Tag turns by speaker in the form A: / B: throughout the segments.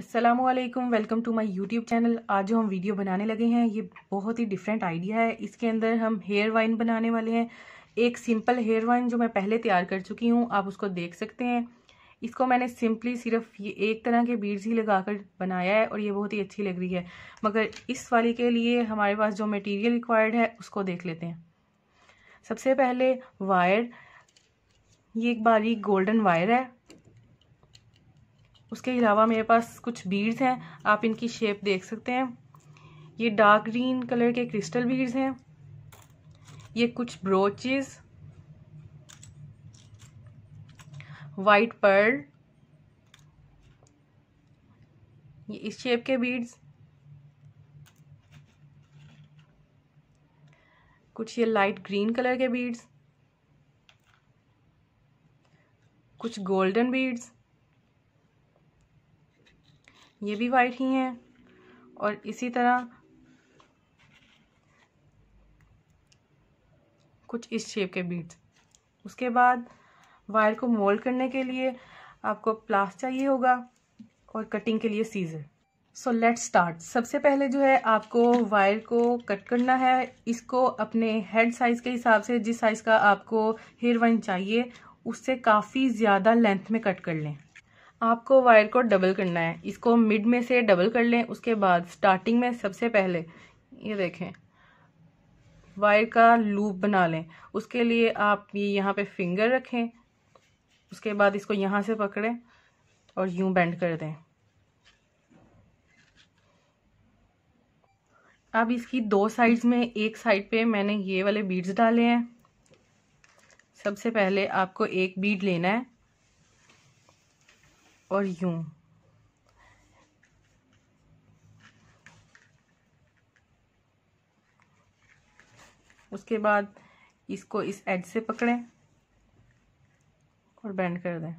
A: Aslam welcome to my YouTube channel आज जो हम वीडियो बनाने लगे हैं ये बहुत ही डिफरेंट आइडिया है इसके अंदर हम हेयर वाइन बनाने वाले हैं एक सिंपल हेयर वाइन जो मैं पहले तैयार कर चुकी हूँ आप उसको देख सकते हैं इसको मैंने सिंपली सिर्फ ये एक तरह के बीड्स ही लगा कर बनाया है और ये बहुत ही अच्छी लग रही है मगर इस वाली के लिए हमारे पास जो मटीरियल रिक्वायर्ड है उसको देख लेते हैं सबसे पहले वायर ये एक बारीक गोल्डन वायर है उसके अलावा मेरे पास कुछ बीड्स हैं आप इनकी शेप देख सकते हैं ये डार्क ग्रीन कलर के क्रिस्टल बीड्स हैं ये कुछ ब्रोचेस वाइट पर्ल ये इस शेप के बीड्स कुछ ये लाइट ग्रीन कलर के बीड्स कुछ गोल्डन बीड्स ये भी वाइट ही हैं और इसी तरह कुछ इस शेप के बीट्स उसके बाद वायर को मोल्ड करने के लिए आपको प्लास चाहिए होगा और कटिंग के लिए सीजर सो लेट्स स्टार्ट सबसे पहले जो है आपको वायर को कट करना है इसको अपने हेड साइज़ के हिसाब से जिस साइज़ का आपको हेयर वाइन चाहिए उससे काफ़ी ज़्यादा लेंथ में कट कर लें आपको वायर को डबल करना है इसको मिड में से डबल कर लें उसके बाद स्टार्टिंग में सबसे पहले ये देखें वायर का लूप बना लें उसके लिए आप ये यहाँ पे फिंगर रखें उसके बाद इसको यहाँ से पकड़ें और यूं बेंड कर दें अब इसकी दो साइड्स में एक साइड पे मैंने ये वाले बीड्स डाले हैं सबसे पहले आपको एक बीड लेना है और यूं उसके बाद इसको इस एड से पकड़ें और बेंड कर दें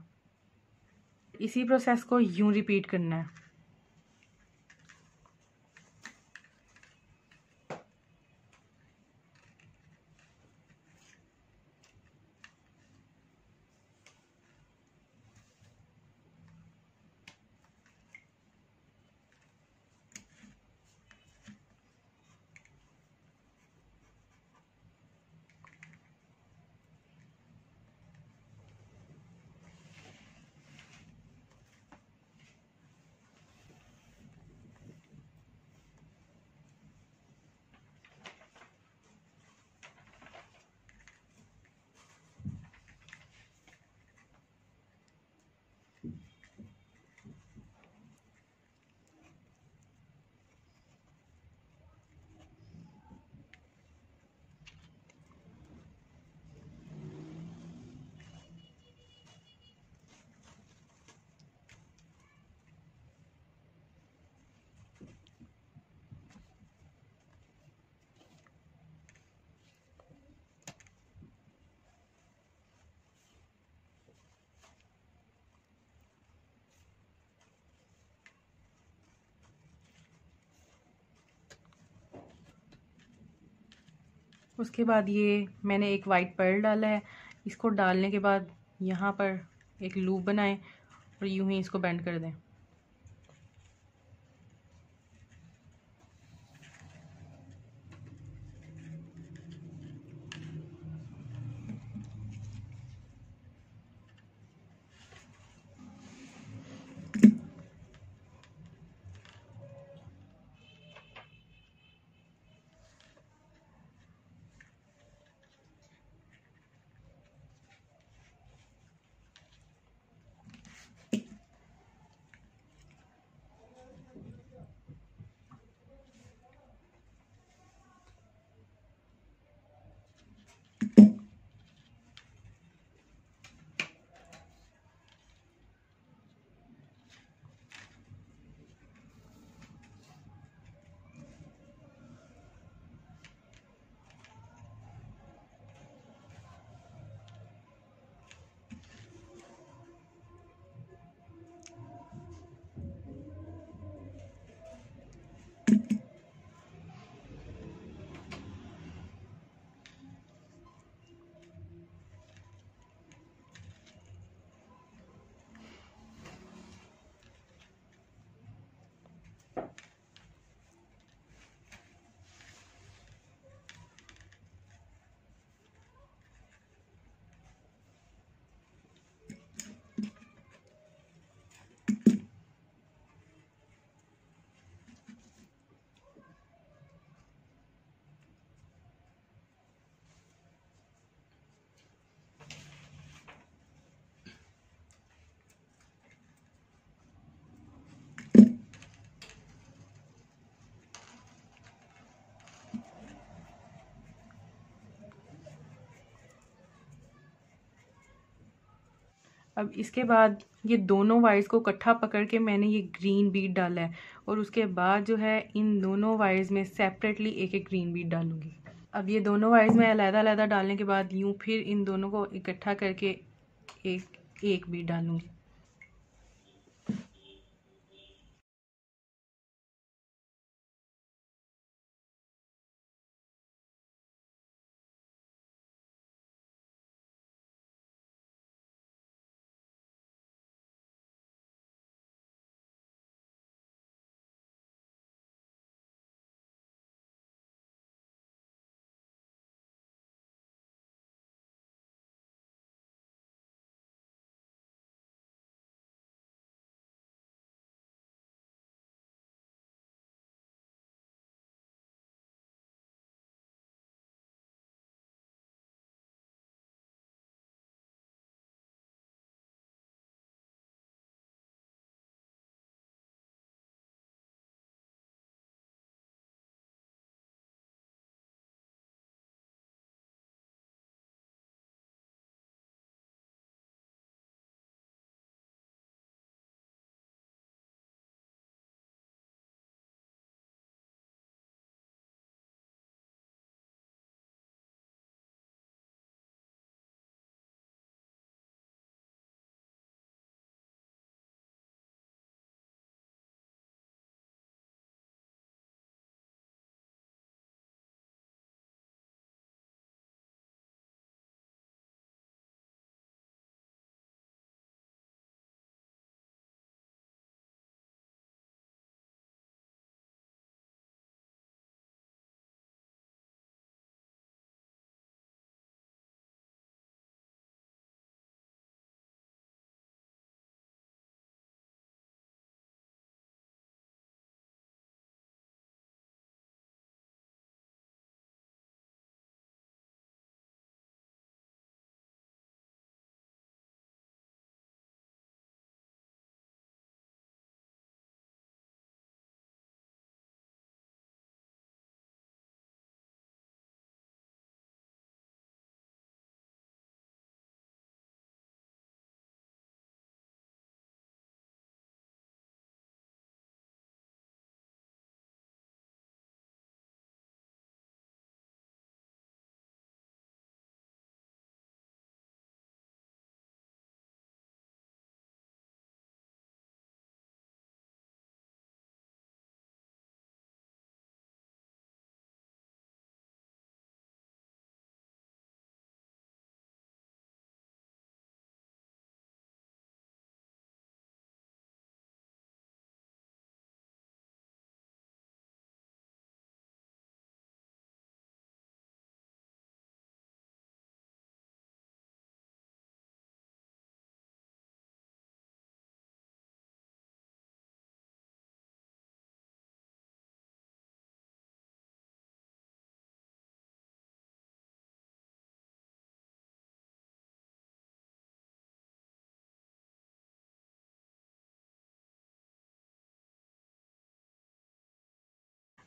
A: इसी प्रोसेस को यूं रिपीट करना है उसके बाद ये मैंने एक वाइट पर्ल डाला है इसको डालने के बाद यहाँ पर एक लूप बनाएं और यूं ही इसको बैंड कर दें अब इसके बाद ये दोनों वायर्स को इकट्ठा पकड़ के मैंने ये ग्रीन बीट डाला है और उसके बाद जो है इन दोनों वायर्स में सेपरेटली एक एक ग्रीन बीट डालूंगी अब ये दोनों वायर्स मैं अलहदा अलहदा डालने के बाद यूँ फिर इन दोनों को इकट्ठा करके एक एक बीट डालूंगी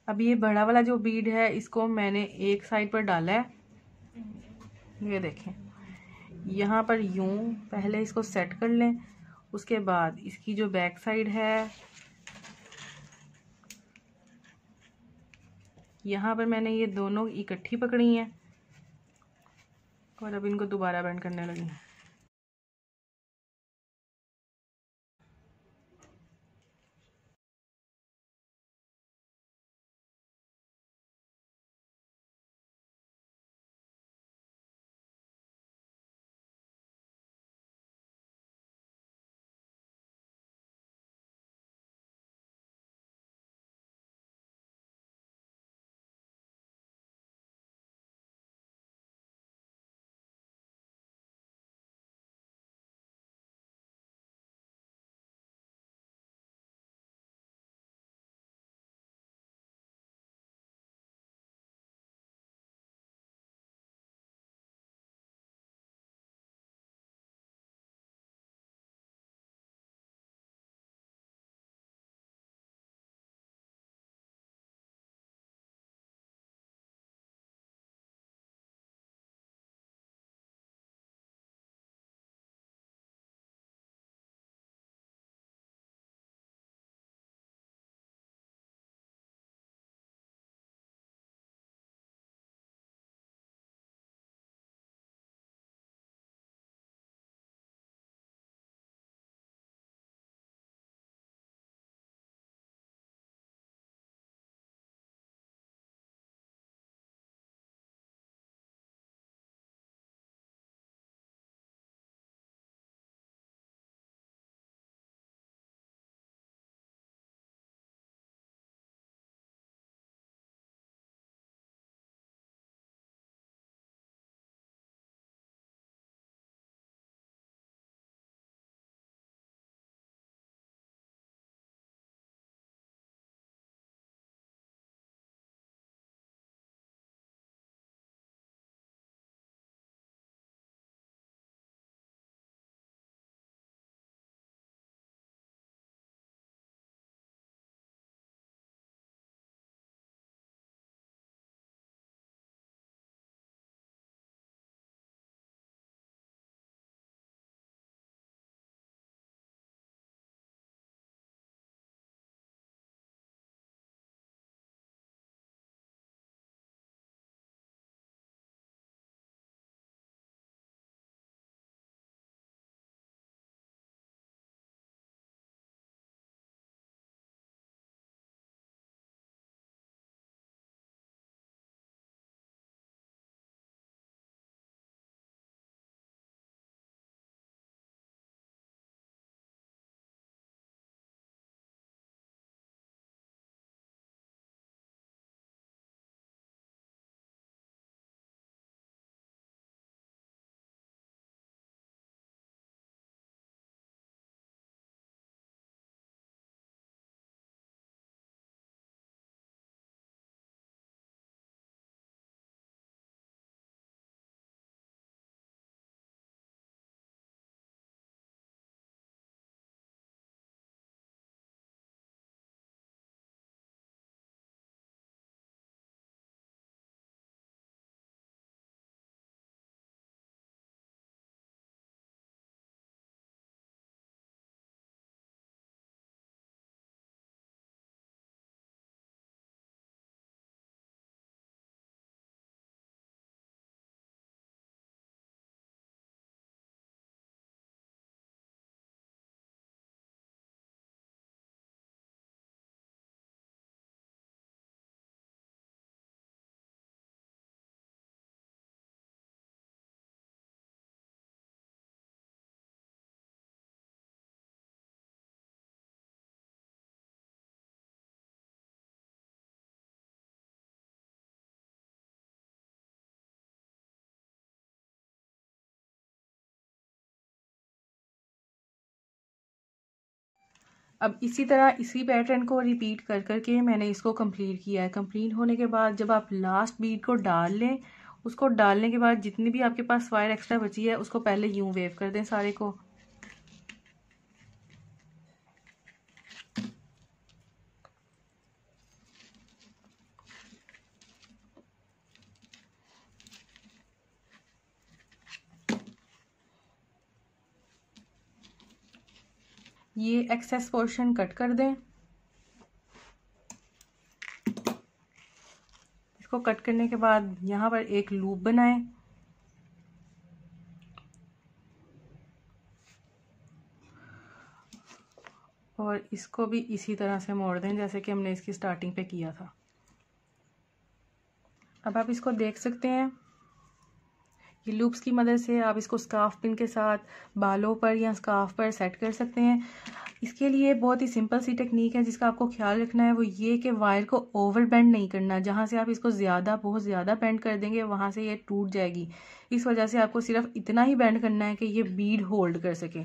A: अब ये बड़ा वाला जो बीड है इसको मैंने एक साइड पर डाला है ये देखें यहाँ पर यूं पहले इसको सेट कर लें उसके बाद इसकी जो बैक साइड है यहाँ पर मैंने ये दोनों इकट्ठी पकड़ी हैं और अब इनको दोबारा बैंड करने लगी अब इसी तरह इसी पैटर्न को रिपीट कर करके मैंने इसको कंप्लीट किया है कंप्लीट होने के बाद जब आप लास्ट बीट को डाल लें उसको डालने के बाद जितनी भी आपके पास वायर एक्स्ट्रा बची है उसको पहले यूं वेव कर दें सारे को ये एक्सेस पोर्शन कट कर दें इसको कट करने के बाद यहाँ पर एक लूप बनाएं और इसको भी इसी तरह से मोड़ दें जैसे कि हमने इसकी स्टार्टिंग पे किया था अब आप इसको देख सकते हैं ये लूप्स की मदद से आप इसको स्काफ पिन के साथ बालों पर या स्काफ पर सेट कर सकते हैं इसके लिए बहुत ही सिंपल सी टेक्निक है जिसका आपको ख्याल रखना है वो ये कि वायर को ओवर बेंड नहीं करना जहाँ से आप इसको ज़्यादा बहुत ज़्यादा बेंड कर देंगे वहाँ से ये टूट जाएगी इस वजह से आपको सिर्फ इतना ही बेंड करना है कि ये बीड होल्ड कर सके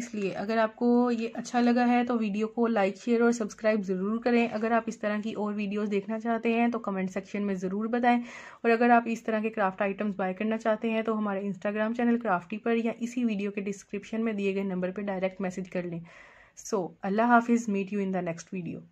A: इसलिए अगर आपको ये अच्छा लगा है तो वीडियो को लाइक शेयर और सब्सक्राइब ज़रूर करें अगर आप इस तरह की और वीडियोस देखना चाहते हैं तो कमेंट सेक्शन में ज़रूर बताएं और अगर आप इस तरह के क्राफ्ट आइटम्स बाय करना चाहते हैं तो हमारे इंस्टाग्राम चैनल क्राफ्टी पर या इसी वीडियो के डिस्क्रिप्शन में दिए गए नंबर पर डायरेक्ट मैसेज कर लें सो अल्लाह हाफिज़ meet you in the next video